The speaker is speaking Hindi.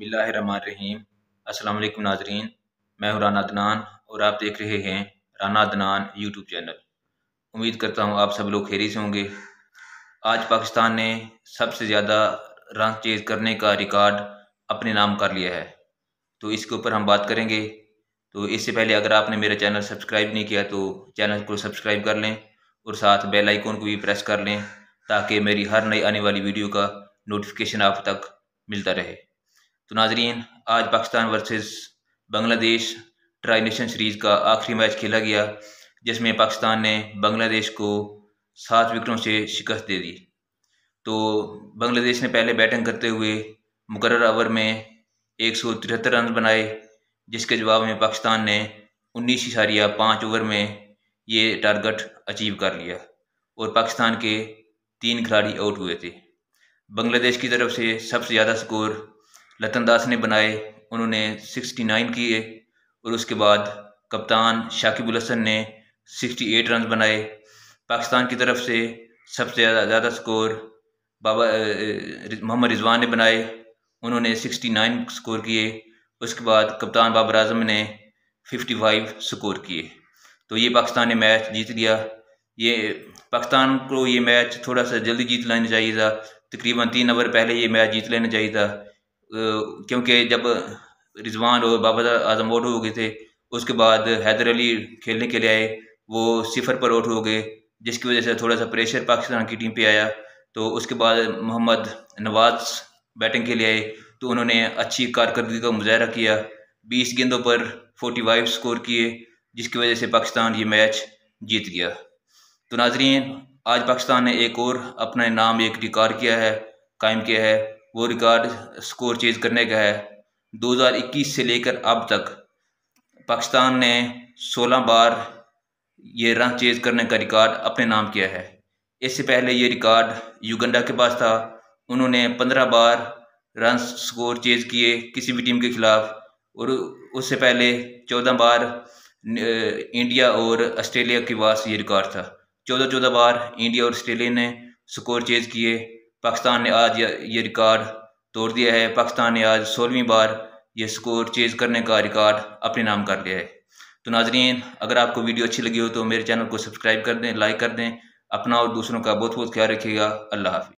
बसमीम असल नाजरीन मैं हूं राना अदनान और आप देख रहे हैं राना अदनान यूट्यूब चैनल उम्मीद करता हूं आप सब लोग खेरी से होंगे आज पाकिस्तान ने सबसे ज़्यादा रन चेज करने का रिकॉर्ड अपने नाम कर लिया है तो इसके ऊपर हम बात करेंगे तो इससे पहले अगर आपने मेरा चैनल सब्सक्राइब नहीं किया तो चैनल को सब्सक्राइब कर लें और साथ बेल आइकॉन को भी प्रेस कर लें ताकि मेरी हर नई आने वाली वीडियो का नोटिफिकेशन आप तक मिलता रहे तो नाजरीन आज Pakistan versus Bangladesh tri nation series का आखिरी मैच खेला गया जिसमें पाकिस्तान ने बांग्लादेश को सात विकेटों से शिकस्त दे दी तो बांग्लादेश ने पहले बैटिंग करते हुए मुकर ओवर में एक सौ तिहत्तर रन बनाए जिसके जवाब में पाकिस्तान ने उन्नीस इशारिया पाँच ओवर में ये टारगेट अचीव कर लिया और पाकिस्तान के तीन खिलाड़ी आउट हुए थे बांग्लादेश की तरफ से सबसे ज़्यादा स्कोर लतन दास ने बनाए उन्होंने 69 किए और उसके बाद कप्तान शाकिबुल हसन ने 68 रन बनाए पाकिस्तान की तरफ से सबसे ज़्यादा स्कोर बाबा मोहम्मद रिजवान ने बनाए उन्होंने 69 स्कोर किए उसके बाद कप्तान बाबर आजम ने 55 स्कोर किए तो ये पाकिस्तान ने मैच जीत लिया ये पाकिस्तान को ये मैच थोड़ा सा जल्दी जीत लेना चाहिए था तकरीबन तीन ओवर पहले ये मैच जीत लेना चाहिए था क्योंकि जब रिजवान और बाबर आजम आउट हो गए थे उसके बाद हैदर अली खेलने के लिए आए वो सिफर पर आउट हो गए जिसकी वजह से थोड़ा सा प्रेशर पाकिस्तान की टीम पे आया तो उसके बाद मोहम्मद नवाज बैटिंग के लिए आए तो उन्होंने अच्छी कारकर्दगी का मुजाहरा किया बीस गेंदों पर फोर्टी फाइव स्कोर किए जिसकी वजह से पाकिस्तान ये मैच जीत गया तो नाजरीन आज पाकिस्तान ने एक और अपना नाम एक रिकॉर्ड किया है कायम किया है वो रिकॉर्ड स्कोर चेज करने का है 2021 से लेकर अब तक पाकिस्तान ने 16 बार ये रन चेज करने का रिकॉर्ड अपने नाम किया है इससे पहले ये रिकॉर्ड युगंडा के पास था उन्होंने 15 बार रन स्कोर चेज किए किसी भी टीम के खिलाफ और उससे पहले 14 बार इंडिया और ऑस्ट्रेलिया के पास ये रिकॉर्ड था चौदह चौदह बार इंडिया और ऑस्ट्रेलिया ने स्कोर चेज किए पाकिस्तान ने आज ये रिकॉर्ड तोड़ दिया है पाकिस्तान ने आज सोलहवीं बार ये स्कोर चेज करने का रिकॉर्ड अपने नाम कर लिया है तो नाजरीन अगर आपको वीडियो अच्छी लगी हो तो मेरे चैनल को सब्सक्राइब कर दें लाइक कर दें अपना और दूसरों का बहुत बहुत ख्याल रखिएगा अल्लाह हाफि